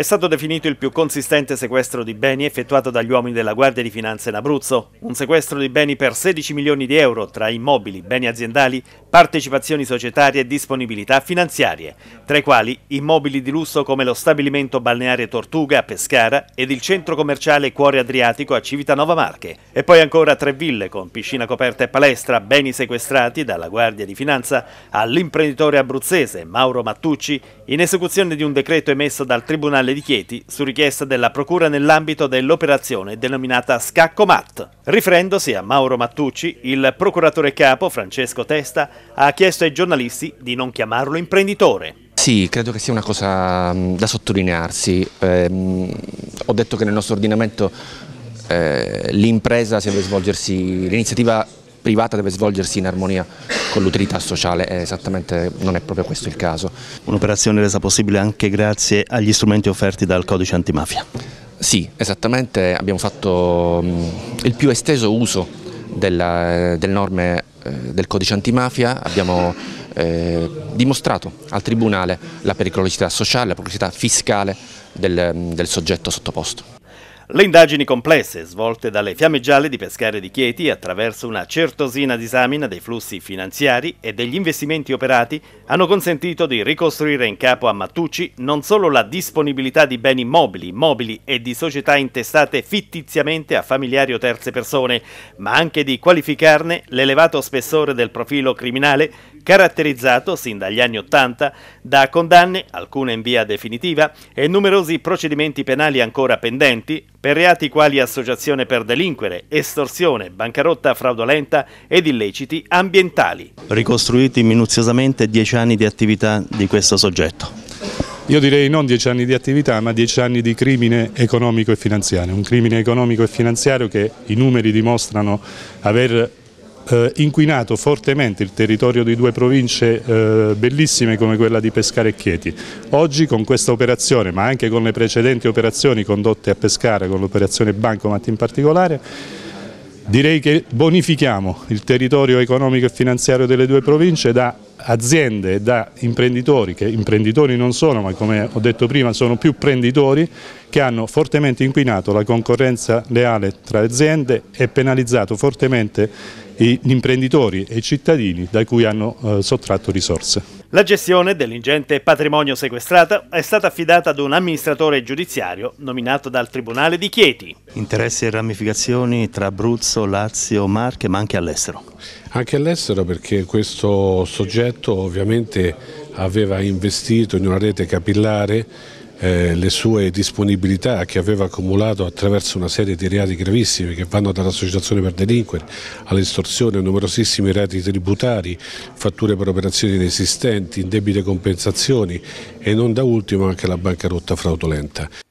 È stato definito il più consistente sequestro di beni effettuato dagli uomini della Guardia di Finanza in Abruzzo. Un sequestro di beni per 16 milioni di euro tra immobili, beni aziendali, partecipazioni societarie e disponibilità finanziarie, tra i quali immobili di lusso come lo stabilimento balneare Tortuga a Pescara ed il centro commerciale Cuore Adriatico a Civitanova Marche. E poi ancora tre ville con piscina coperta e palestra, beni sequestrati dalla Guardia di Finanza all'imprenditore abruzzese Mauro Mattucci in esecuzione di un decreto emesso dal Tribunale Tribunale di Chieti su richiesta della Procura nell'ambito dell'operazione denominata Scacco Mat. Riferendosi a Mauro Mattucci, il procuratore capo Francesco Testa ha chiesto ai giornalisti di non chiamarlo imprenditore. Sì, credo che sia una cosa mm, da sottolinearsi. Eh, ho detto che nel nostro ordinamento eh, l'impresa, l'iniziativa privata deve svolgersi in armonia con l'utilità sociale è esattamente non è proprio questo il caso. Un'operazione resa possibile anche grazie agli strumenti offerti dal codice antimafia. Sì, esattamente, abbiamo fatto mm, il più esteso uso della, del norme eh, del codice antimafia, abbiamo eh, dimostrato al Tribunale la pericolosità sociale, la pericolosità fiscale del, mm, del soggetto sottoposto. Le indagini complesse svolte dalle Fiamme Gialle di Pescare di Chieti attraverso una certosina disamina dei flussi finanziari e degli investimenti operati hanno consentito di ricostruire in capo a Mattucci non solo la disponibilità di beni mobili, mobili e di società intestate fittiziamente a familiari o terze persone, ma anche di qualificarne l'elevato spessore del profilo criminale caratterizzato sin dagli anni Ottanta da condanne, alcune in via definitiva, e numerosi procedimenti penali ancora pendenti per reati quali associazione per delinquere, estorsione, bancarotta fraudolenta ed illeciti ambientali. Ricostruiti minuziosamente dieci anni di attività di questo soggetto. Io direi non dieci anni di attività ma dieci anni di crimine economico e finanziario, un crimine economico e finanziario che i numeri dimostrano aver eh, inquinato fortemente il territorio di due province eh, bellissime come quella di Pescara e Chieti. Oggi con questa operazione, ma anche con le precedenti operazioni condotte a Pescara, con l'operazione Bancomat in particolare, direi che bonifichiamo il territorio economico e finanziario delle due province da aziende e da imprenditori, che imprenditori non sono ma come ho detto prima sono più prenditori, che hanno fortemente inquinato la concorrenza leale tra aziende e penalizzato fortemente gli imprenditori e i cittadini da cui hanno eh, sottratto risorse. La gestione dell'ingente patrimonio sequestrato è stata affidata ad un amministratore giudiziario nominato dal Tribunale di Chieti. Interessi e ramificazioni tra Abruzzo, Lazio, Marche ma anche all'estero? Anche all'estero perché questo soggetto ovviamente aveva investito in una rete capillare eh, le sue disponibilità che aveva accumulato attraverso una serie di reati gravissimi che vanno dall'associazione per delinquere all'estorsione, numerosissimi reati tributari, fatture per operazioni inesistenti, indebite compensazioni e non da ultimo anche la bancarotta fraudolenta.